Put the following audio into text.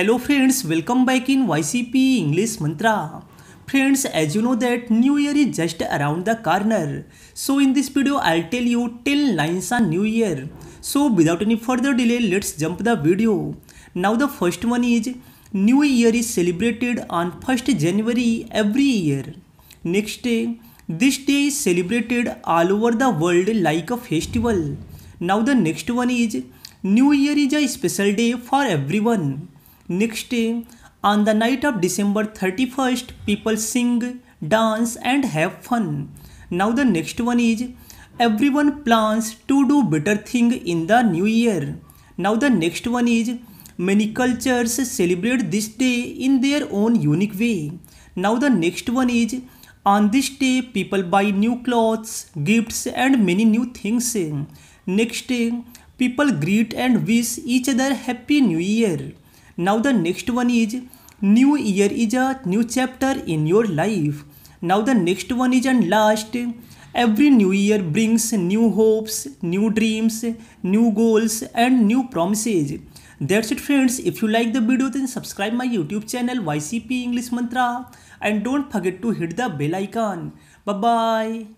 hello friends welcome back in ycp english mantra friends as you know that new year is just around the corner so in this video i'll tell you 10 lines on new year so without any further delay let's jump the video now the first one is new year is celebrated on 1st january every year next day this day is celebrated all over the world like a festival now the next one is new year is a special day for everyone Next day, on the night of December 31st, people sing, dance, and have fun. Now, the next one is everyone plans to do better thing in the new year. Now, the next one is many cultures celebrate this day in their own unique way. Now, the next one is on this day, people buy new clothes, gifts, and many new things. Next day, people greet and wish each other Happy New Year now the next one is new year is a new chapter in your life now the next one is and last every new year brings new hopes new dreams new goals and new promises that's it friends if you like the video then subscribe my youtube channel ycp english mantra and don't forget to hit the bell icon bye bye